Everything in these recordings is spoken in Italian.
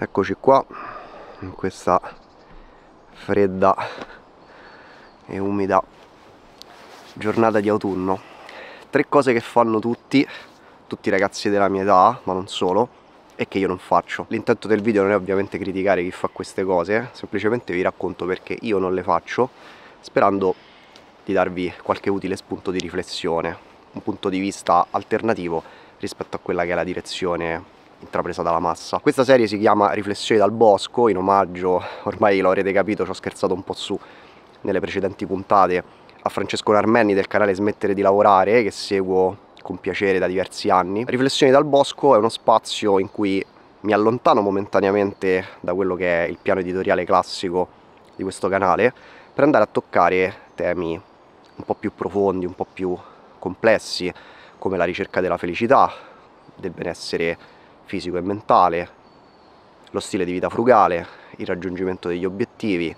eccoci qua in questa fredda e umida giornata di autunno tre cose che fanno tutti tutti i ragazzi della mia età ma non solo e che io non faccio l'intento del video non è ovviamente criticare chi fa queste cose semplicemente vi racconto perché io non le faccio sperando di darvi qualche utile spunto di riflessione un punto di vista alternativo rispetto a quella che è la direzione intrapresa dalla massa. Questa serie si chiama Riflessioni dal bosco, in omaggio, ormai lo avrete capito, ci ho scherzato un po' su nelle precedenti puntate, a Francesco Narmenni del canale Smettere di lavorare, che seguo con piacere da diversi anni. Riflessioni dal bosco è uno spazio in cui mi allontano momentaneamente da quello che è il piano editoriale classico di questo canale per andare a toccare temi un po' più profondi, un po' più complessi, come la ricerca della felicità, del benessere fisico e mentale, lo stile di vita frugale, il raggiungimento degli obiettivi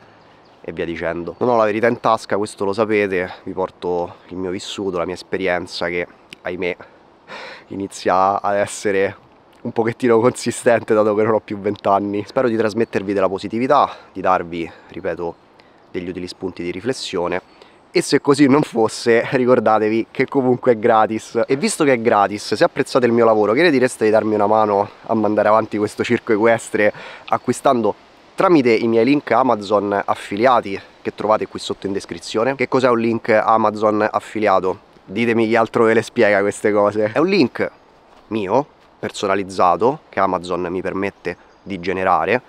e via dicendo. Non ho la verità in tasca, questo lo sapete, vi porto il mio vissuto, la mia esperienza che, ahimè, inizia ad essere un pochettino consistente dato che non ho più vent'anni. Spero di trasmettervi della positività, di darvi, ripeto, degli utili spunti di riflessione e se così non fosse ricordatevi che comunque è gratis e visto che è gratis se apprezzate il mio lavoro che ne direste di darmi una mano a mandare avanti questo circo equestre acquistando tramite i miei link Amazon affiliati che trovate qui sotto in descrizione che cos'è un link Amazon affiliato? ditemi chi altro ve le spiega queste cose è un link mio personalizzato che Amazon mi permette di generare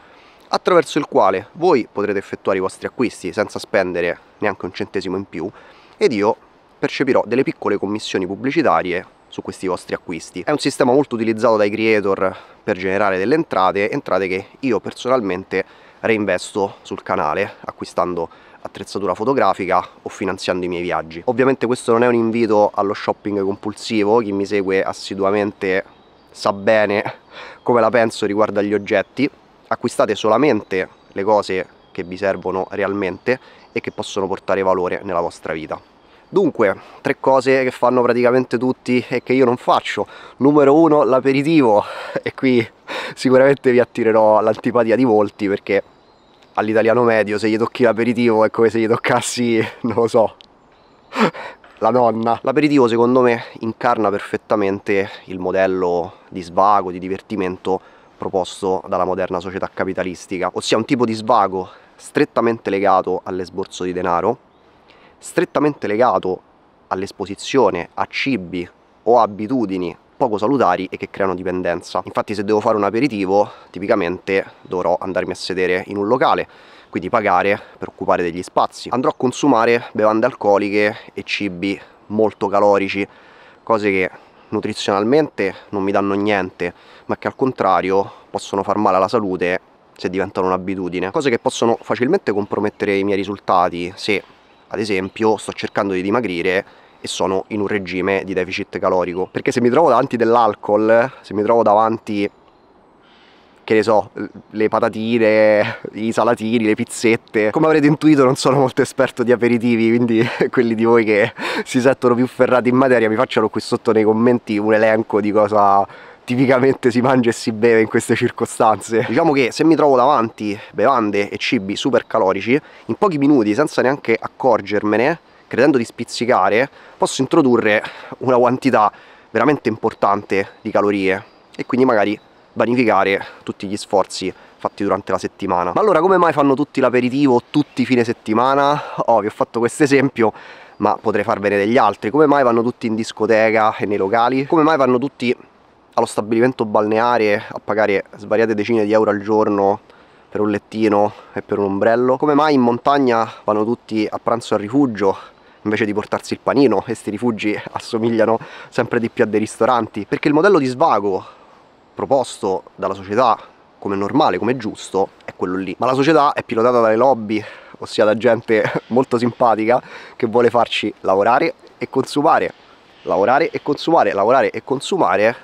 attraverso il quale voi potrete effettuare i vostri acquisti senza spendere neanche un centesimo in più ed io percepirò delle piccole commissioni pubblicitarie su questi vostri acquisti. È un sistema molto utilizzato dai creator per generare delle entrate, entrate che io personalmente reinvesto sul canale acquistando attrezzatura fotografica o finanziando i miei viaggi. Ovviamente questo non è un invito allo shopping compulsivo, chi mi segue assiduamente sa bene come la penso riguardo agli oggetti, acquistate solamente le cose che vi servono realmente e che possono portare valore nella vostra vita. Dunque, tre cose che fanno praticamente tutti e che io non faccio. Numero uno, l'aperitivo, e qui sicuramente vi attirerò l'antipatia di molti perché all'italiano medio se gli tocchi l'aperitivo è come se gli toccassi, non lo so, la nonna. L'aperitivo secondo me incarna perfettamente il modello di svago, di divertimento proposto dalla moderna società capitalistica, ossia un tipo di svago strettamente legato all'esborso di denaro, strettamente legato all'esposizione a cibi o abitudini poco salutari e che creano dipendenza. Infatti se devo fare un aperitivo, tipicamente dovrò andarmi a sedere in un locale, quindi pagare per occupare degli spazi. Andrò a consumare bevande alcoliche e cibi molto calorici, cose che nutrizionalmente non mi danno niente, ma che al contrario possono far male alla salute se diventano un'abitudine. Cose che possono facilmente compromettere i miei risultati se, ad esempio, sto cercando di dimagrire e sono in un regime di deficit calorico. Perché se mi trovo davanti dell'alcol, se mi trovo davanti che ne so, le patatine, i salatini, le pizzette. Come avrete intuito non sono molto esperto di aperitivi, quindi quelli di voi che si sentono più ferrati in materia mi facciano qui sotto nei commenti un elenco di cosa tipicamente si mangia e si beve in queste circostanze. Diciamo che se mi trovo davanti bevande e cibi super calorici, in pochi minuti, senza neanche accorgermene, credendo di spizzicare, posso introdurre una quantità veramente importante di calorie e quindi magari vanificare tutti gli sforzi fatti durante la settimana. Ma allora come mai fanno tutti l'aperitivo tutti fine settimana? Oh, vi ho fatto questo esempio ma potrei farvene degli altri. Come mai vanno tutti in discoteca e nei locali? Come mai vanno tutti allo stabilimento balneare a pagare svariate decine di euro al giorno per un lettino e per un ombrello? Come mai in montagna vanno tutti a pranzo al rifugio invece di portarsi il panino e questi rifugi assomigliano sempre di più a dei ristoranti? Perché il modello di svago proposto dalla società come normale, come giusto, è quello lì. Ma la società è pilotata dalle lobby, ossia da gente molto simpatica che vuole farci lavorare e consumare, lavorare e consumare, lavorare e consumare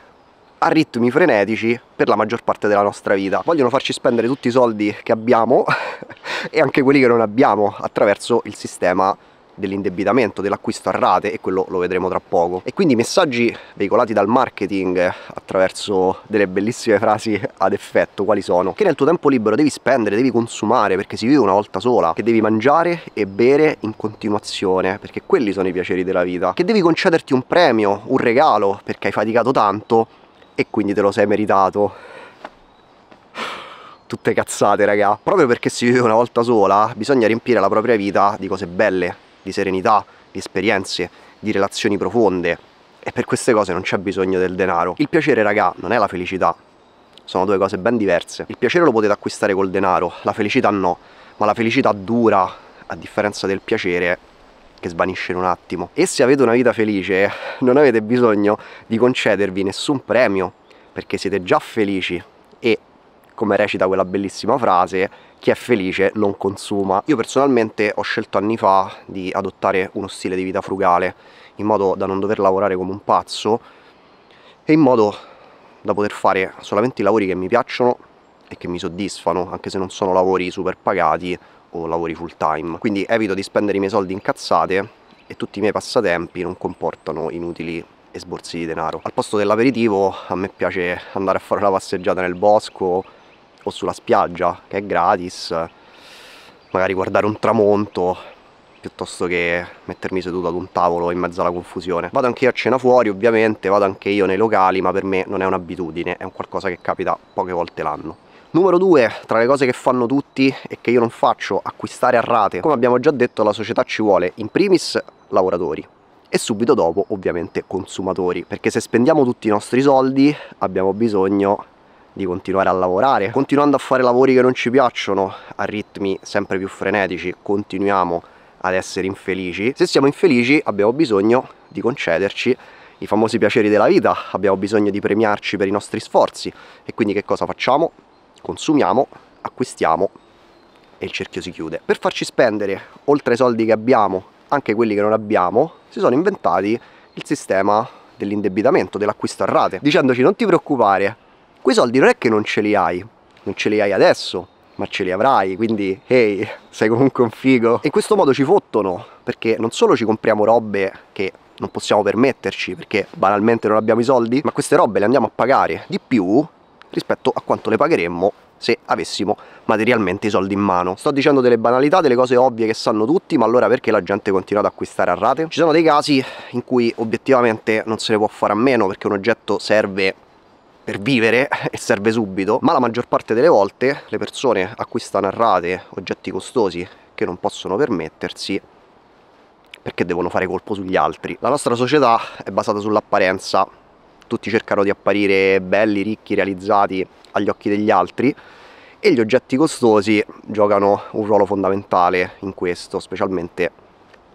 a ritmi frenetici per la maggior parte della nostra vita. Vogliono farci spendere tutti i soldi che abbiamo e anche quelli che non abbiamo attraverso il sistema dell'indebitamento, dell'acquisto a rate e quello lo vedremo tra poco. E quindi i messaggi veicolati dal marketing attraverso delle bellissime frasi ad effetto quali sono? Che nel tuo tempo libero devi spendere, devi consumare perché si vive una volta sola, che devi mangiare e bere in continuazione perché quelli sono i piaceri della vita, che devi concederti un premio, un regalo perché hai faticato tanto e quindi te lo sei meritato tutte cazzate, raga. Proprio perché si vive una volta sola, bisogna riempire la propria vita di cose belle, di serenità, di esperienze, di relazioni profonde. E per queste cose non c'è bisogno del denaro. Il piacere, raga, non è la felicità. Sono due cose ben diverse. Il piacere lo potete acquistare col denaro, la felicità no. Ma la felicità dura, a differenza del piacere, che svanisce in un attimo. E se avete una vita felice, non avete bisogno di concedervi nessun premio, perché siete già felici. E, come recita quella bellissima frase, chi è felice non consuma. Io personalmente ho scelto anni fa di adottare uno stile di vita frugale, in modo da non dover lavorare come un pazzo e in modo da poter fare solamente i lavori che mi piacciono e che mi soddisfano, anche se non sono lavori super pagati o lavori full time. Quindi evito di spendere i miei soldi in e tutti i miei passatempi non comportano inutili e sborsi di denaro. Al posto dell'aperitivo a me piace andare a fare una passeggiata nel bosco po' sulla spiaggia, che è gratis, magari guardare un tramonto piuttosto che mettermi seduto ad un tavolo in mezzo alla confusione. Vado anche io a cena fuori ovviamente, vado anche io nei locali, ma per me non è un'abitudine, è un qualcosa che capita poche volte l'anno. Numero 2, tra le cose che fanno tutti e che io non faccio, acquistare a rate. Come abbiamo già detto la società ci vuole in primis lavoratori, e subito dopo ovviamente consumatori perché se spendiamo tutti i nostri soldi abbiamo bisogno di continuare a lavorare. Continuando a fare lavori che non ci piacciono, a ritmi sempre più frenetici, continuiamo ad essere infelici. Se siamo infelici abbiamo bisogno di concederci i famosi piaceri della vita, abbiamo bisogno di premiarci per i nostri sforzi e quindi che cosa facciamo? Consumiamo, acquistiamo e il cerchio si chiude. Per farci spendere, oltre ai soldi che abbiamo, anche quelli che non abbiamo, si sono inventati il sistema dell'indebitamento, dell'acquisto a rate, dicendoci non ti preoccupare, quei soldi non è che non ce li hai, non ce li hai adesso, ma ce li avrai, quindi ehi, hey, sei comunque un figo. E in questo modo ci fottono, perché non solo ci compriamo robe che non possiamo permetterci, perché banalmente non abbiamo i soldi, ma queste robe le andiamo a pagare di più rispetto a quanto le pagheremmo se avessimo materialmente i soldi in mano. Sto dicendo delle banalità, delle cose ovvie che sanno tutti, ma allora perché la gente continua ad acquistare a rate? Ci sono dei casi in cui obiettivamente non se ne può fare a meno perché un oggetto serve per vivere e serve subito, ma la maggior parte delle volte le persone acquistano arrate, oggetti costosi che non possono permettersi perché devono fare colpo sugli altri. La nostra società è basata sull'apparenza, tutti cercano di apparire belli, ricchi, realizzati agli occhi degli altri e gli oggetti costosi giocano un ruolo fondamentale in questo, specialmente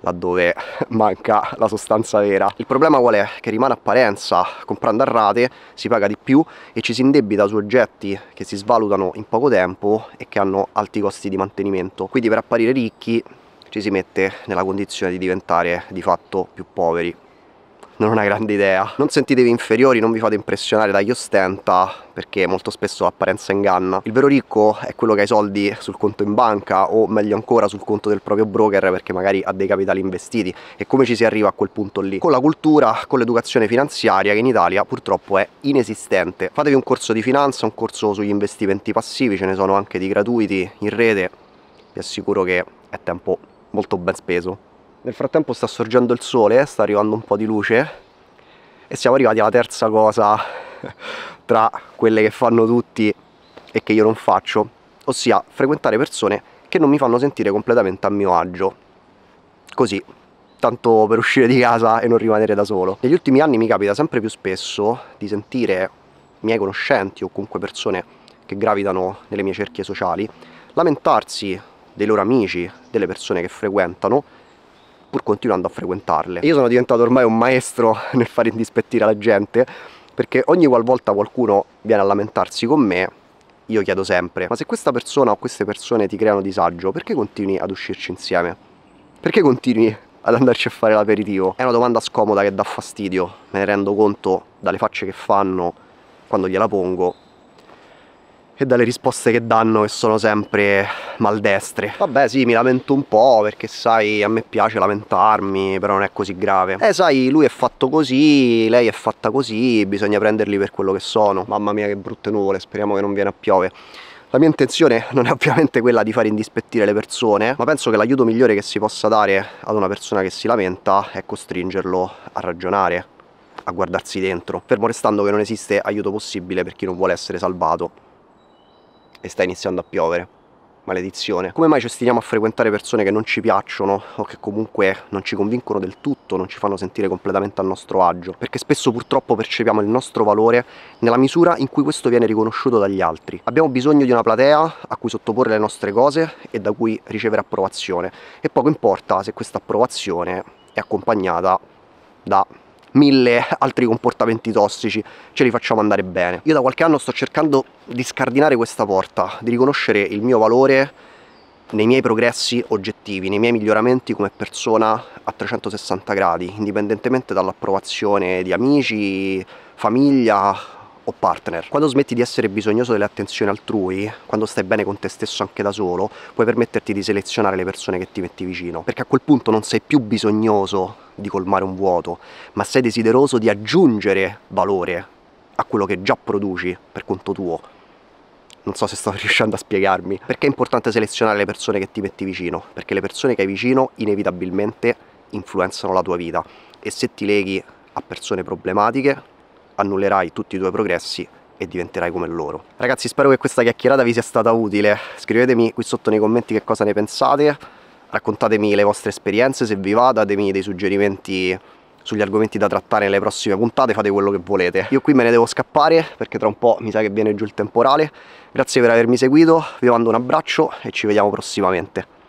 laddove manca la sostanza vera. Il problema qual è? Che rimane apparenza, comprando a rate si paga di più e ci si indebita su oggetti che si svalutano in poco tempo e che hanno alti costi di mantenimento. Quindi per apparire ricchi ci si mette nella condizione di diventare di fatto più poveri non una grande idea. Non sentitevi inferiori, non vi fate impressionare dagli ostenta perché molto spesso l'apparenza inganna. Il vero ricco è quello che ha i soldi sul conto in banca o meglio ancora sul conto del proprio broker perché magari ha dei capitali investiti e come ci si arriva a quel punto lì? Con la cultura, con l'educazione finanziaria che in Italia purtroppo è inesistente. Fatevi un corso di finanza, un corso sugli investimenti passivi, ce ne sono anche di gratuiti in rete, vi assicuro che è tempo molto ben speso. Nel frattempo sta sorgendo il sole, eh, sta arrivando un po' di luce e siamo arrivati alla terza cosa tra quelle che fanno tutti e che io non faccio, ossia frequentare persone che non mi fanno sentire completamente a mio agio. Così, tanto per uscire di casa e non rimanere da solo. Negli ultimi anni mi capita sempre più spesso di sentire miei conoscenti o comunque persone che gravitano nelle mie cerchie sociali lamentarsi dei loro amici, delle persone che frequentano pur continuando a frequentarle. Io sono diventato ormai un maestro nel fare indispettire la gente, perché ogni qualvolta qualcuno viene a lamentarsi con me, io chiedo sempre, ma se questa persona o queste persone ti creano disagio, perché continui ad uscirci insieme? Perché continui ad andarci a fare l'aperitivo? È una domanda scomoda che dà fastidio, me ne rendo conto dalle facce che fanno quando gliela pongo, e dalle risposte che danno che sono sempre maldestre. Vabbè sì, mi lamento un po' perché sai, a me piace lamentarmi, però non è così grave. Eh sai, lui è fatto così, lei è fatta così, bisogna prenderli per quello che sono. Mamma mia che brutte nuvole, speriamo che non viene a piove. La mia intenzione non è ovviamente quella di far indispettire le persone, ma penso che l'aiuto migliore che si possa dare ad una persona che si lamenta è costringerlo a ragionare, a guardarsi dentro, fermo restando che non esiste aiuto possibile per chi non vuole essere salvato e sta iniziando a piovere. Maledizione. Come mai ci ostiniamo a frequentare persone che non ci piacciono o che comunque non ci convincono del tutto, non ci fanno sentire completamente a nostro agio? Perché spesso purtroppo percepiamo il nostro valore nella misura in cui questo viene riconosciuto dagli altri. Abbiamo bisogno di una platea a cui sottoporre le nostre cose e da cui ricevere approvazione. E poco importa se questa approvazione è accompagnata da mille altri comportamenti tossici, ce li facciamo andare bene. Io da qualche anno sto cercando di scardinare questa porta, di riconoscere il mio valore nei miei progressi oggettivi, nei miei miglioramenti come persona a 360 gradi, indipendentemente dall'approvazione di amici, famiglia o partner. Quando smetti di essere bisognoso delle attenzioni altrui, quando stai bene con te stesso anche da solo, puoi permetterti di selezionare le persone che ti metti vicino, perché a quel punto non sei più bisognoso di colmare un vuoto, ma sei desideroso di aggiungere valore a quello che già produci per conto tuo. Non so se sto riuscendo a spiegarmi. Perché è importante selezionare le persone che ti metti vicino? Perché le persone che hai vicino inevitabilmente influenzano la tua vita e se ti leghi a persone problematiche annullerai tutti i tuoi progressi e diventerai come loro. Ragazzi spero che questa chiacchierata vi sia stata utile, scrivetemi qui sotto nei commenti che cosa ne pensate, raccontatemi le vostre esperienze se vi va, datemi dei suggerimenti sugli argomenti da trattare nelle prossime puntate, fate quello che volete. Io qui me ne devo scappare perché tra un po' mi sa che viene giù il temporale, grazie per avermi seguito, vi mando un abbraccio e ci vediamo prossimamente.